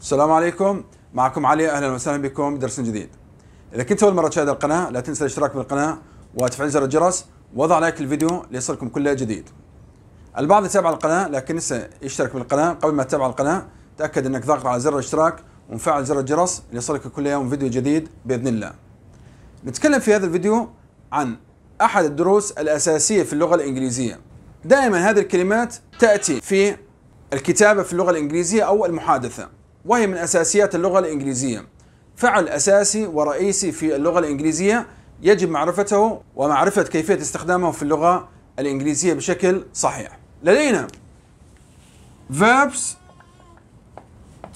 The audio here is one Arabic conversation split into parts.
السلام عليكم معكم علي اهلا وسهلا بكم بدرس جديد اذا كنت اول مره تشاهد القناه لا تنسى الاشتراك بالقناه وتفعيل زر الجرس وضع لايك الفيديو ليصلكم كل جديد البعض يتابع القناه لكن لسه يشترك بالقناه قبل ما تتابع القناه تاكد انك ضغط على زر الاشتراك ومفعل زر الجرس ليصلك كل يوم فيديو جديد باذن الله نتكلم في هذا الفيديو عن احد الدروس الاساسيه في اللغه الانجليزيه دائما هذه الكلمات تاتي في الكتابه في اللغه الانجليزيه او المحادثه وهي من أساسيات اللغة الإنجليزية فعل أساسي ورئيسي في اللغة الإنجليزية يجب معرفته ومعرفة كيفية استخدامه في اللغة الإنجليزية بشكل صحيح لدينا verbs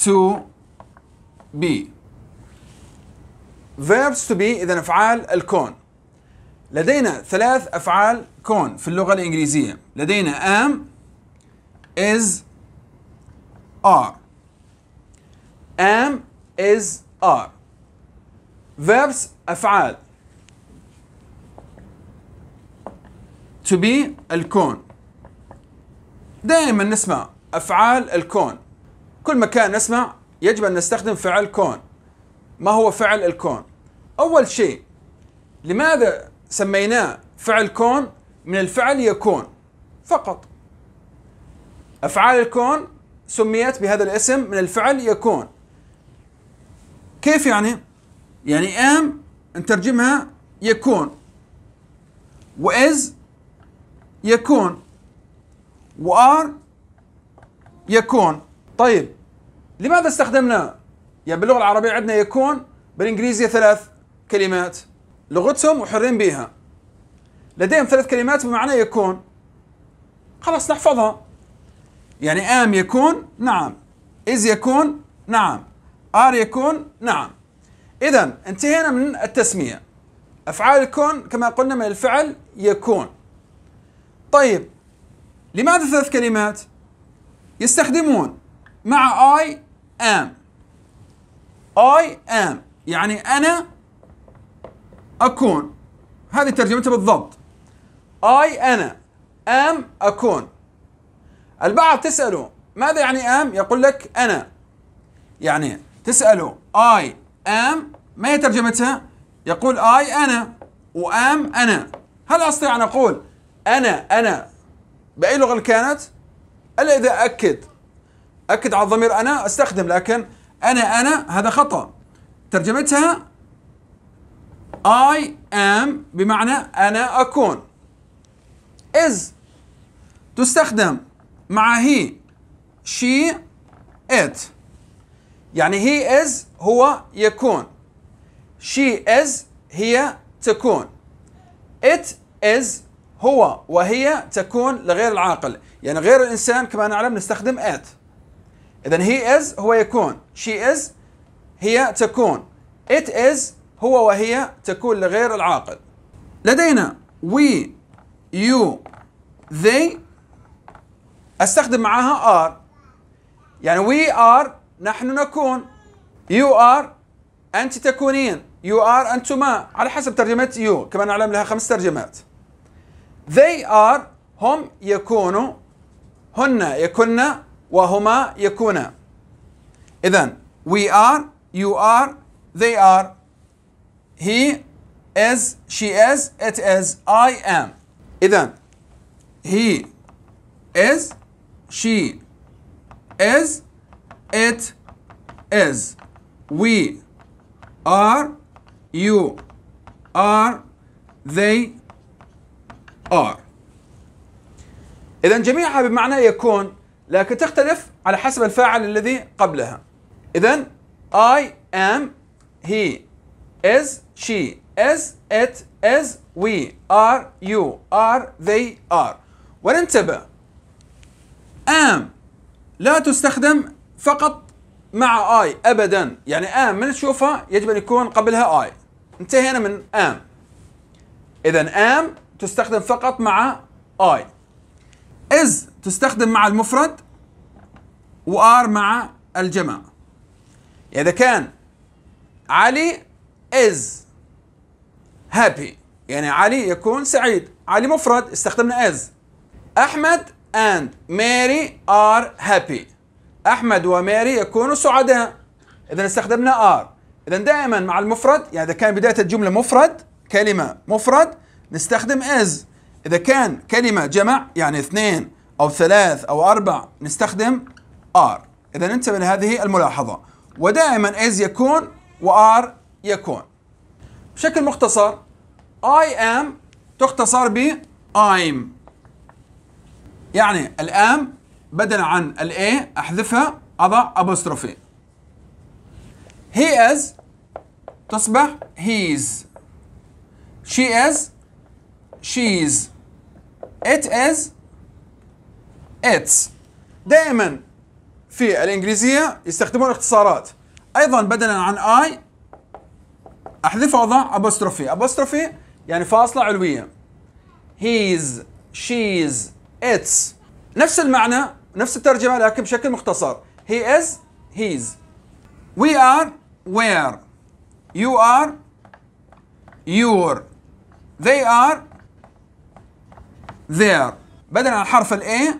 to be verbs to be إذا أفعال الكون لدينا ثلاث أفعال كون في اللغة الإنجليزية لدينا am is are am is are verbs أفعال to be الكون دائما نسمع أفعال الكون كل مكان نسمع يجب أن نستخدم فعل كون ما هو فعل الكون أول شيء لماذا سميناه فعل كون من الفعل يكون فقط أفعال الكون سميت بهذا الاسم من الفعل يكون كيف يعني؟ يعني ام نترجمها يكون وإز يكون وآر يكون طيب لماذا استخدمنا يعني باللغة العربية عندنا يكون بالإنجليزية ثلاث كلمات لغتهم وحرين بها لديهم ثلاث كلمات بمعنى يكون خلاص نحفظها يعني آم يكون نعم إز يكون نعم ار يكون نعم اذا انتهينا من التسميه افعال الكون كما قلنا من الفعل يكون طيب لماذا ثلاث كلمات يستخدمون مع اي ام اي ام يعني انا اكون هذه ترجمتها بالضبط اي انا ام اكون البعض تساله ماذا يعني ام يقول لك انا يعني تسأله I am ما هي ترجمتها؟ يقول I أنا وأم أنا هل أستطيع أن أقول أنا أنا بأي لغة كانت؟ إلا إذا أكد أكد على الضمير أنا أستخدم لكن أنا أنا هذا خطأ ترجمتها I am بمعنى أنا أكون is تستخدم مع هي she it يعني هي از هو يكون شي از هي تكون ات از هو وهي تكون لغير العاقل يعني غير الانسان كما نعلم نستخدم ات اذا هي از هو يكون شي از هي تكون ات از هو وهي تكون لغير العاقل لدينا we you they استخدم معاها are يعني we are نحن نكون يو ار انت تكونين يو ار انتما على حسب ترجمه يو كما نعلم لها خمس ترجمات they are هم يكونوا هن يكن وهما يكونا اذا we are you are they are he is she is it is I am اذا he is she is it is we are you are they are إذا جميعها بمعنى يكون لكن تختلف على حسب الفاعل الذي قبلها إذا I am he is she is it is we are you are they are وننتبه am لا تستخدم فقط مع اي ابدا يعني ام من تشوفها يجب ان يكون قبلها اي انتهينا من ام اذا ام تستخدم فقط مع اي از تستخدم مع المفرد وار مع الجمع اذا كان علي از هابي يعني علي يكون سعيد علي مفرد استخدمنا از احمد and ماري ار هابي أحمد وماري يكونوا سعداء إذا استخدمنا آر إذا دائما مع المفرد يعني إذا كان بداية الجملة مفرد كلمة مفرد نستخدم از إذا كان كلمة جمع يعني اثنين أو ثلاث أو أربع نستخدم ار إذا ننتبه لهذه الملاحظة ودائما از يكون وار يكون بشكل مختصر I am تختصر ب I'm يعني الام بدل عن الاي احذفها اضع ابوستروفي هي از تصبح هيز شي از شيز ات از اتس دائما في الانجليزيه يستخدمون اختصارات ايضا بدلا عن اي احذف واضع ابوستروفي ابوستروفي يعني فاصله علويه هيز شيز اتس نفس المعنى نفس الترجمة لكن بشكل مختصر he is هيز we are where you are your they are there بدل عن حرف الاي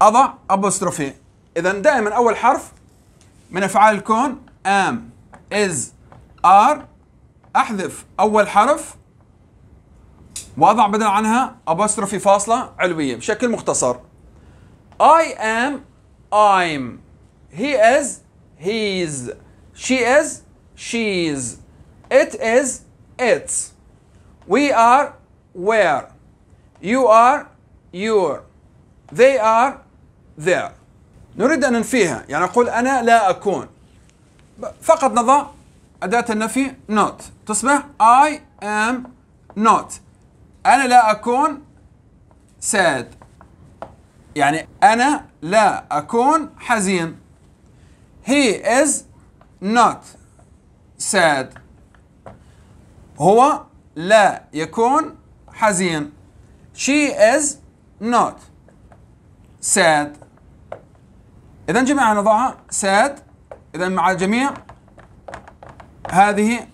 اضع ابوستروفي اذا دائما اول حرف من افعال الكون ام از ار احذف اول حرف واضع بدل عنها ابوستروفي فاصله علويه بشكل مختصر I am I'm he is he's she is she's it is it's we are where you are your they are there نريد أن ننفيها يعني نقول أنا لا أكون فقط نضع أداة النفي not تصبح I am not أنا لا أكون sad يعني أنا لا أكون حزين He is not sad هو لا يكون حزين She is not sad إذا جميعها نضعها sad إذا مع جميع هذه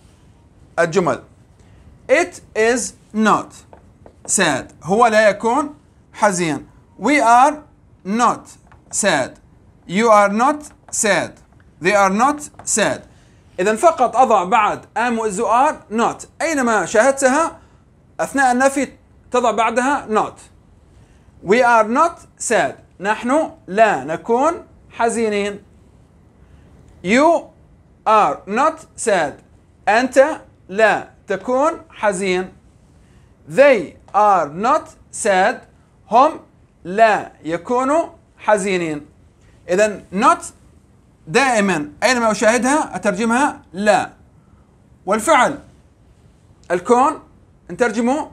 الجمل It is not sad هو لا يكون حزين We are not sad. You are not sad. They are not sad. إذا فقط أضع بعد am وإذ are not أينما شاهدتها أثناء النفي تضع بعدها not. We are not sad. نحن لا نكون حزينين. You are not sad. أنت لا تكون حزين. They are not sad. هم لا يكونوا حزينين إذا not دائما أينما أشاهدها أترجمها لا والفعل الكون نترجمه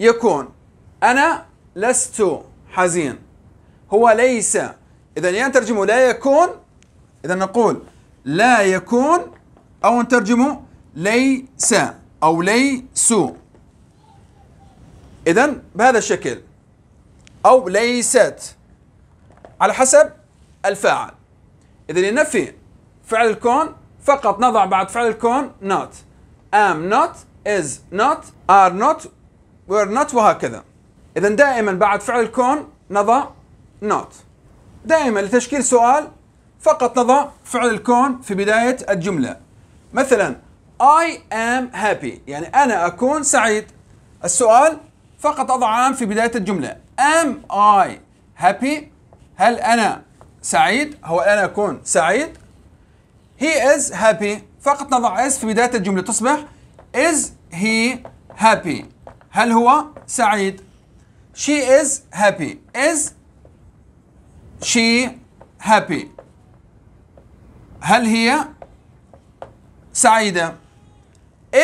يكون أنا لست حزين هو ليس إذا يا نترجمه لا يكون إذا نقول لا يكون أو نترجمه ليس أو ليسوا إذا بهذا الشكل أو ليست على حسب الفاعل إذا لنفي فعل الكون فقط نضع بعد فعل الكون not am not is not are not were not وهكذا إذا دائما بعد فعل الكون نضع not دائما لتشكيل سؤال فقط نضع فعل الكون في بداية الجملة مثلا I am happy يعني أنا أكون سعيد السؤال فقط أضع am في بداية الجملة am I happy هل أنا سعيد هو أنا أكون سعيد he is happy فقط نضع is في بداية الجملة تصبح is he happy هل هو سعيد she is happy is she happy هل هي سعيدة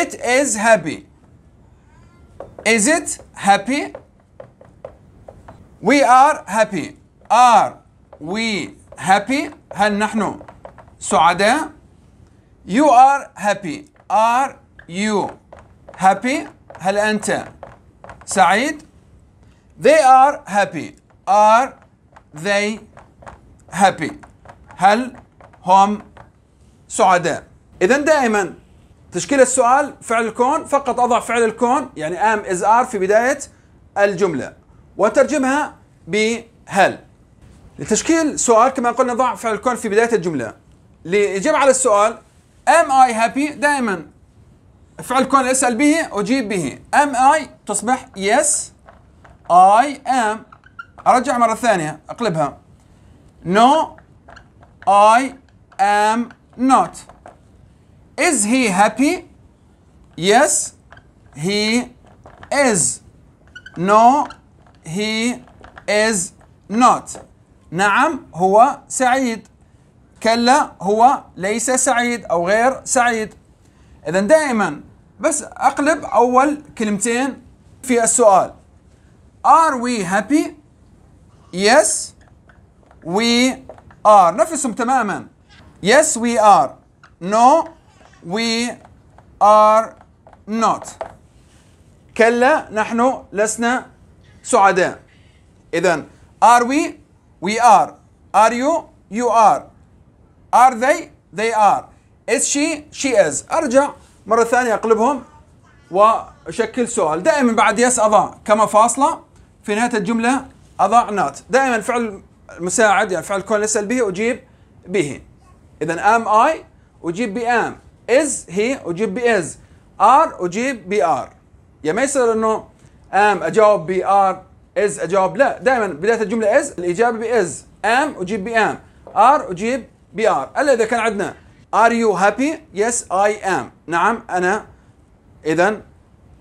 it is happy is it happy We are happy. Are we happy? هل نحن سعداء؟ You are happy. Are you happy? هل أنت سعيد؟ They are happy. Are they happy? هل هم سعداء؟ إذا دائما تشكيل السؤال فعل الكون فقط أضع فعل الكون يعني am is are في بداية الجملة وترجمها بهل لتشكيل سؤال كما قلنا ضع فعل الكون في بداية الجملة لإجابة على السؤال am I happy دائما فعل الكون أسأل به أجيب به am I تصبح yes I am أرجع مرة ثانية أقلبها no I am not is he happy yes he is no he is not نعم هو سعيد كلا هو ليس سعيد أو غير سعيد إذا دائما بس أقلب أول كلمتين في السؤال Are we happy? Yes we are نفسهم تماما Yes we are No we are not كلا نحن لسنا سعداء إذا are we we are are you you are are they they are is she she is أرجع مرة ثانية أقلبهم وأشكل سؤال دائما بعد يس أضع كما فاصلة في نهاية الجملة أضع نات دائما فعل المساعد يعني فعل كون أسأل به أجيب به إذا am I أجيب ب am is he أجيب ب is are أجيب ب are يعني ما يصير أنه ام اجاوب بي ار از اجاوب لا دائما بدايه الجمله از الاجابه باز ام اجيب ام ار اجيب بي ار الا اذا كان عندنا ار يو هابي يس اي ام نعم انا اذا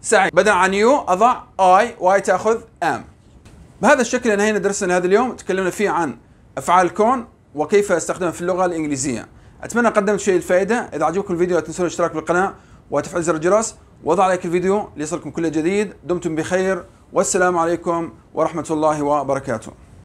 سعيد بدل عن يو اضع اي واي تاخذ ام بهذا الشكل انهينا درسنا هذا اليوم تكلمنا فيه عن افعال الكون وكيف استخدمها في اللغه الانجليزيه اتمنى قدمت شيء الفائده اذا عجبكم الفيديو لا تنسون الاشتراك بالقناه وتفعيل زر الجرس وضع لايك الفيديو ليصلكم كل جديد دمتم بخير والسلام عليكم ورحمة الله وبركاته